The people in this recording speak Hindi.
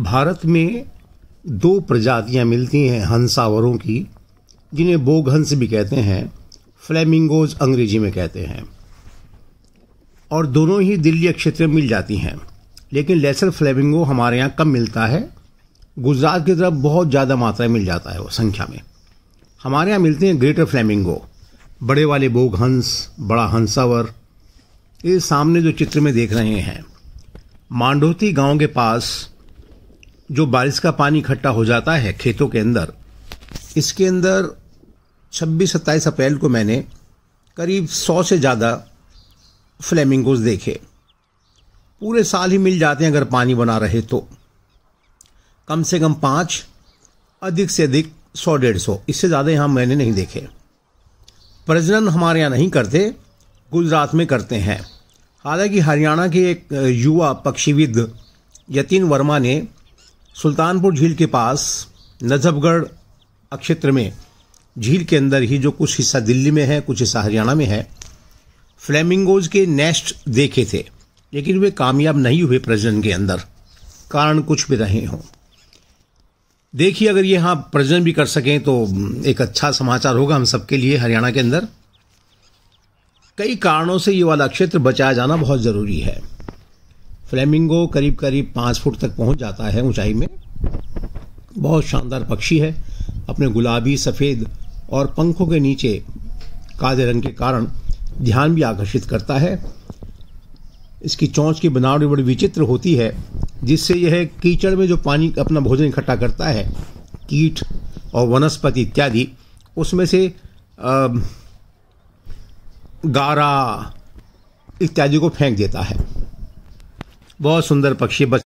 भारत में दो प्रजातियां मिलती हैं हंसावरों की जिन्हें हंस भी कहते हैं फ्लेमिंगोज अंग्रेजी में कहते हैं और दोनों ही दिल्ली क्षेत्र में मिल जाती हैं लेकिन लेसर फ्लेमिंगो हमारे यहाँ कम मिलता है गुजरात की तरफ बहुत ज़्यादा मात्रा में मिल जाता है वो संख्या में हमारे यहाँ मिलते हैं ग्रेटर फ्लेमिंगो बड़े वाले बोग हंस बड़ा हंसावर ये सामने जो चित्र में देख रहे हैं मांडोती गांव के पास जो बारिश का पानी इकट्ठा हो जाता है खेतों के अंदर इसके अंदर 26 सत्ताईस अप्रैल को मैंने करीब 100 से ज़्यादा फ्लेमिंगोज देखे पूरे साल ही मिल जाते हैं अगर पानी बना रहे तो कम से कम पाँच अधिक से अधिक सौ डेढ़ सौ इससे ज़्यादा यहाँ मैंने नहीं देखे प्रजनन हमारे यहाँ नहीं करते गुजरात में करते हैं हालांकि हरियाणा के एक युवा पक्षीविद यतीन वर्मा ने सुल्तानपुर झील के पास नजफगढ़ क्षेत्र में झील के अंदर ही जो कुछ हिस्सा दिल्ली में है कुछ हिस्सा हरियाणा में है फ्लेमिंगोज के नेस्ट देखे थे लेकिन वे कामयाब नहीं हुए प्रजनन के अंदर कारण कुछ भी रहे हों देखिए अगर ये हाँ प्रजनन भी कर सकें तो एक अच्छा समाचार होगा हम सबके लिए हरियाणा के अंदर कई कारणों से ये वाला क्षेत्र बचाया जाना बहुत ज़रूरी है फ्लेमिंगो करीब करीब पाँच फुट तक पहुंच जाता है ऊंचाई में बहुत शानदार पक्षी है अपने गुलाबी सफ़ेद और पंखों के नीचे काले रंग के कारण ध्यान भी आकर्षित करता है इसकी चौंच की बनावट बड़ी विचित्र होती है जिससे यह कीचड़ में जो पानी अपना भोजन इकट्ठा करता है कीट और वनस्पति इत्यादि उसमें से गारा इत्यादि को फेंक देता है बहुत सुंदर पक्षी बच